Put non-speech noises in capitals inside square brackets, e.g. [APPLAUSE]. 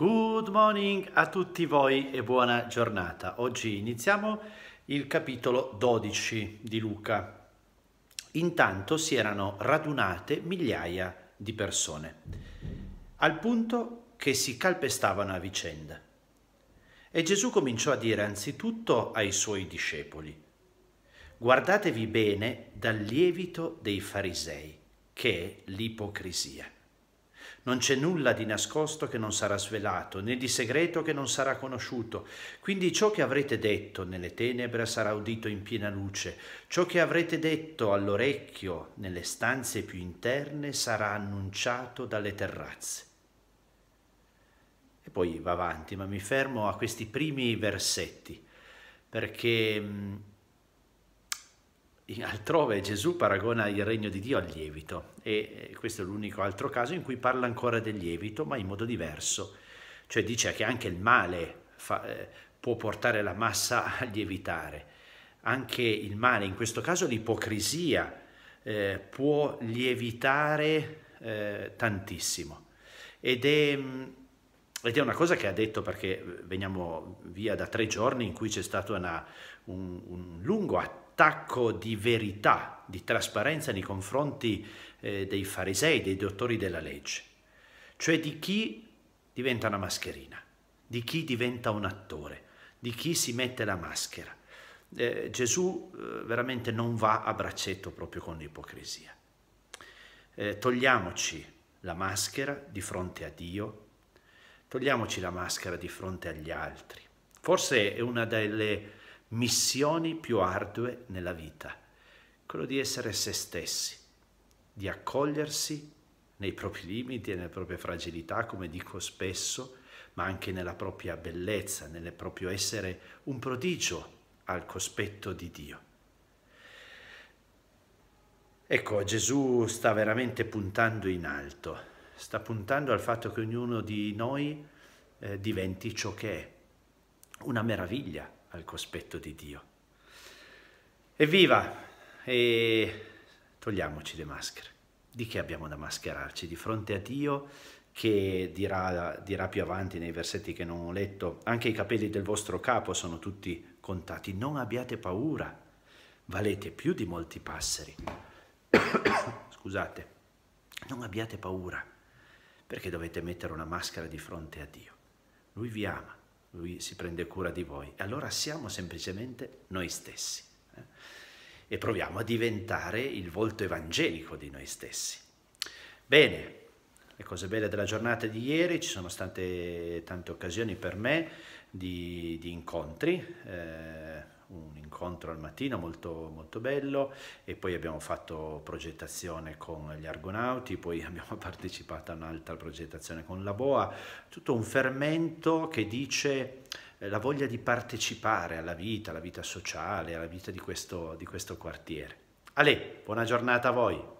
Good morning a tutti voi e buona giornata. Oggi iniziamo il capitolo 12 di Luca. Intanto si erano radunate migliaia di persone, al punto che si calpestavano a vicenda. E Gesù cominciò a dire anzitutto ai suoi discepoli, guardatevi bene dal lievito dei farisei, che è l'ipocrisia. Non c'è nulla di nascosto che non sarà svelato, né di segreto che non sarà conosciuto. Quindi ciò che avrete detto nelle tenebre sarà udito in piena luce, ciò che avrete detto all'orecchio nelle stanze più interne sarà annunciato dalle terrazze. E poi va avanti, ma mi fermo a questi primi versetti, perché mm, Altrove Gesù paragona il regno di Dio al lievito e eh, questo è l'unico altro caso in cui parla ancora del lievito ma in modo diverso, cioè dice che anche il male fa, eh, può portare la massa [LAUGHS] a lievitare, anche il male, in questo caso l'ipocrisia, eh, può lievitare eh, tantissimo ed è, mm, ed è, una cosa che ha detto perché veniamo via da tre giorni in cui c'è stato una, un, un lungo atto attacco di verità, di trasparenza nei confronti eh, dei farisei, dei dottori della legge, cioè di chi diventa una mascherina, di chi diventa un attore, di chi si mette la maschera. Eh, Gesù eh, veramente non va a braccetto proprio con l'ipocrisia. Eh, togliamoci la maschera di fronte a Dio, togliamoci la maschera di fronte agli altri. Forse è una delle missioni più ardue nella vita, quello di essere se stessi, di accogliersi nei propri limiti e nelle proprie fragilità, come dico spesso, ma anche nella propria bellezza, nel proprio essere un prodigio al cospetto di Dio. Ecco, Gesù sta veramente puntando in alto, sta puntando al fatto che ognuno di noi eh, diventi ciò che è, una meraviglia, al cospetto di Dio. Evviva! E togliamoci le maschere. Di che abbiamo da mascherarci? Di fronte a Dio che dirà, dirà più avanti nei versetti che non ho letto, anche i capelli del vostro capo sono tutti contati, non abbiate paura, valete più di molti passeri. [COUGHS] Scusate, non abbiate paura, perché dovete mettere una maschera di fronte a Dio. Lui vi ama, lui si prende cura di voi. E allora siamo semplicemente noi stessi eh? e proviamo a diventare il volto evangelico di noi stessi. Bene, le cose belle della giornata di ieri, ci sono state tante occasioni per me di, di incontri. Eh, un incontro al mattino molto, molto bello e poi abbiamo fatto progettazione con gli argonauti, poi [LAUGHS] abbiamo partecipato a un'altra progettazione con la Boa, tutto un fermento che dice eh, la voglia di partecipare alla vita, alla vita sociale, alla vita di questo, di questo quartiere. Ale, buona giornata a voi!